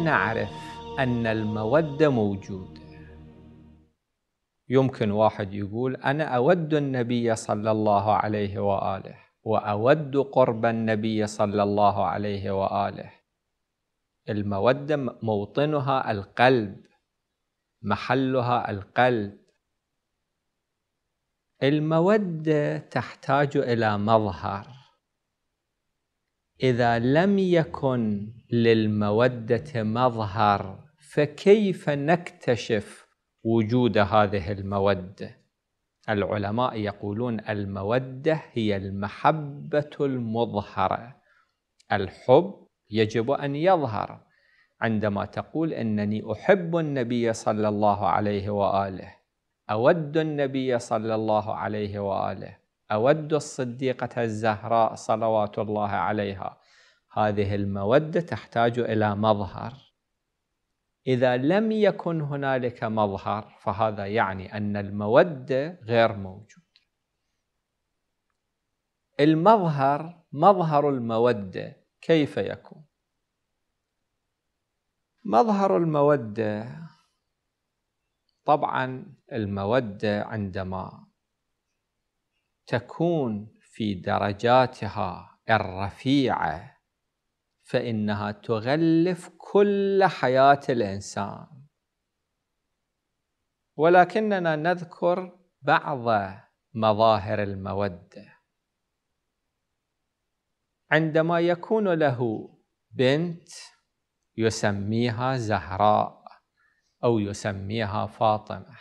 نعرف أن المودة موجودة يمكن واحد يقول أنا أود النبي صلى الله عليه وآله وأود قرب النبي صلى الله عليه وآله المودة موطنها القلب محلها القلب المودة تحتاج إلى مظهر إذا لم يكن للمودة مظهر فكيف نكتشف وجود هذه المودة؟ العلماء يقولون المودة هي المحبة المظهرة الحب يجب أن يظهر عندما تقول أنني أحب النبي صلى الله عليه وآله أود النبي صلى الله عليه وآله أود الصديقة الزهراء صلوات الله عليها هذه المودة تحتاج إلى مظهر إذا لم يكن هنالك مظهر فهذا يعني أن المودة غير موجود المظهر مظهر المودة كيف يكون؟ مظهر المودة طبعا المودة عندما تكون في درجاتها الرفيعه فانها تغلف كل حياه الانسان ولكننا نذكر بعض مظاهر الموده عندما يكون له بنت يسميها زهراء او يسميها فاطمه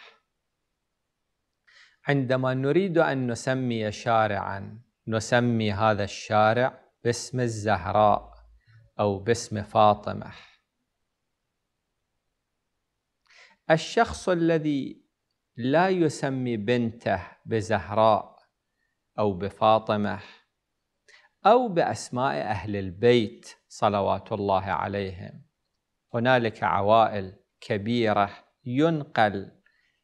عندما نريد أن نسمي شارعا نسمي هذا الشارع باسم الزهراء أو باسم فاطمة الشخص الذي لا يسمي بنته بزهراء أو بفاطمة أو بأسماء أهل البيت صلوات الله عليهم هنالك عوائل كبيرة ينقل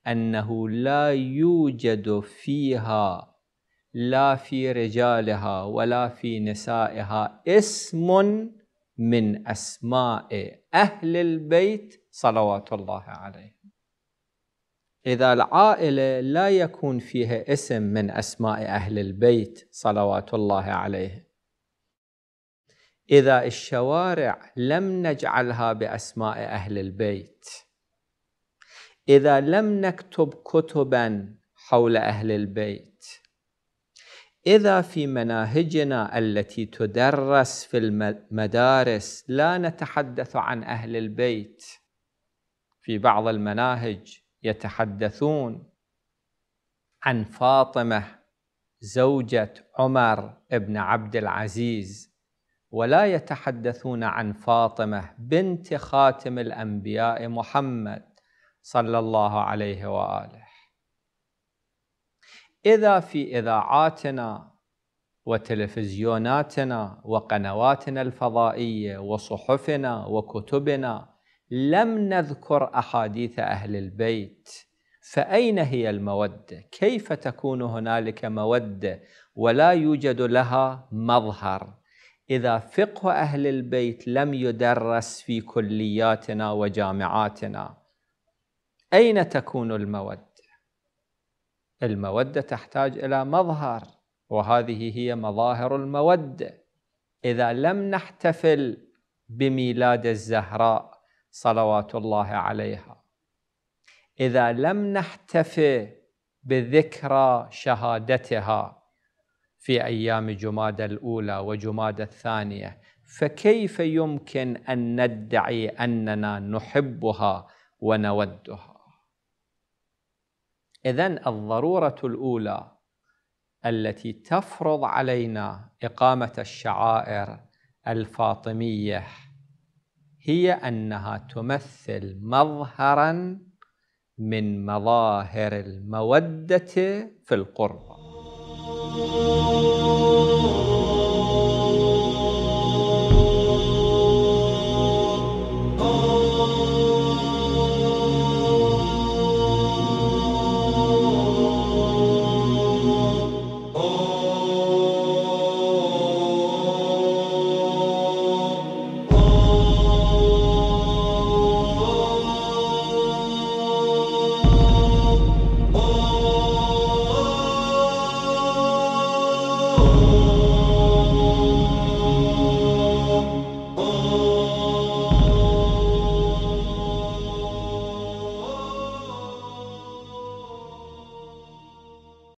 أنه لا يوجد فيها لا في رجالها ولا في نسائها اسم من أسماء أهل البيت صلوات الله عليهم إذا العائلة لا يكون فيها اسم من أسماء أهل البيت صلوات الله عليهم إذا الشوارع لم نجعلها بأسماء أهل البيت إذا لم نكتب كتبا حول أهل البيت إذا في مناهجنا التي تدرس في المدارس لا نتحدث عن أهل البيت في بعض المناهج يتحدثون عن فاطمة زوجة عمر بن عبد العزيز ولا يتحدثون عن فاطمة بنت خاتم الأنبياء محمد صلى الله عليه واله اذا في اذاعاتنا وتلفزيوناتنا وقنواتنا الفضائيه وصحفنا وكتبنا لم نذكر احاديث اهل البيت فاين هي الموده كيف تكون هنالك موده ولا يوجد لها مظهر اذا فقه اهل البيت لم يدرس في كلياتنا وجامعاتنا أين تكون المودة؟ المودة تحتاج إلى مظهر وهذه هي مظاهر المودة إذا لم نحتفل بميلاد الزهراء صلوات الله عليها إذا لم نحتفي بذكرى شهادتها في أيام جماد الأولى وجماد الثانية فكيف يمكن أن ندعي أننا نحبها ونودها إذا الضرورة الأولى التي تفرض علينا إقامة الشعائر الفاطمية هي أنها تمثل مظهراً من مظاهر المودة في القربى.